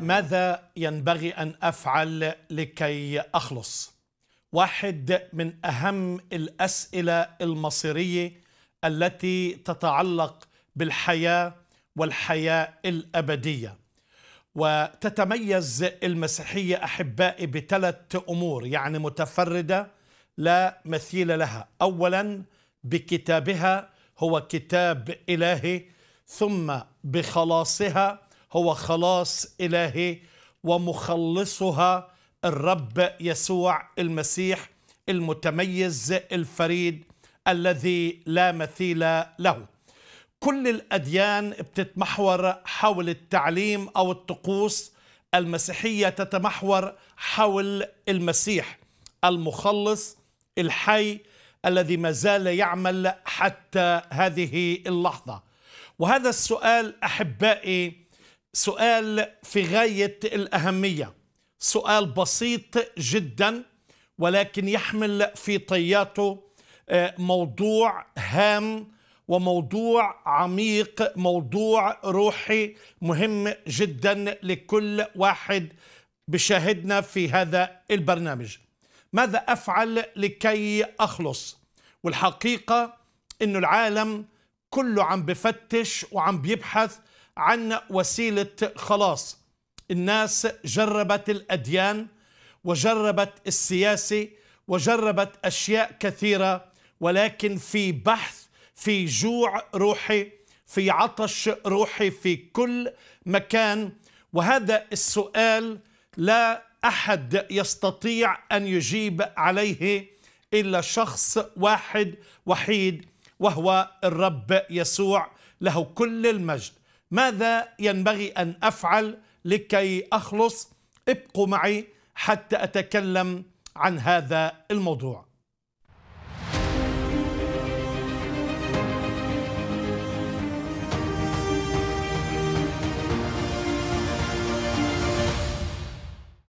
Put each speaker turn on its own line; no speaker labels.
ماذا ينبغي أن أفعل لكي أخلص؟ واحد من أهم الأسئلة المصيرية التي تتعلق بالحياة والحياة الأبدية وتتميز المسيحية أحبائي بثلاث أمور يعني متفردة لا مثيل لها أولا بكتابها هو كتاب إلهي ثم بخلاصها هو خلاص إلهي ومخلصها الرب يسوع المسيح المتميز الفريد الذي لا مثيل له كل الأديان بتتمحور حول التعليم أو الطقوس المسيحية تتمحور حول المسيح المخلص الحي الذي ما زال يعمل حتى هذه اللحظة وهذا السؤال أحبائي سؤال في غاية الأهمية سؤال بسيط جدا ولكن يحمل في طياته آه، موضوع هام وموضوع عميق موضوع روحي مهم جدا لكل واحد بشاهدنا في هذا البرنامج ماذا أفعل لكي أخلص والحقيقة أن العالم كله عم بفتش وعم بيبحث عن وسيله خلاص الناس جربت الاديان وجربت السياسه وجربت اشياء كثيره ولكن في بحث في جوع روحي في عطش روحي في كل مكان وهذا السؤال لا احد يستطيع ان يجيب عليه الا شخص واحد وحيد وهو الرب يسوع له كل المجد ماذا ينبغي أن أفعل لكي أخلص ابقوا معي حتى أتكلم عن هذا الموضوع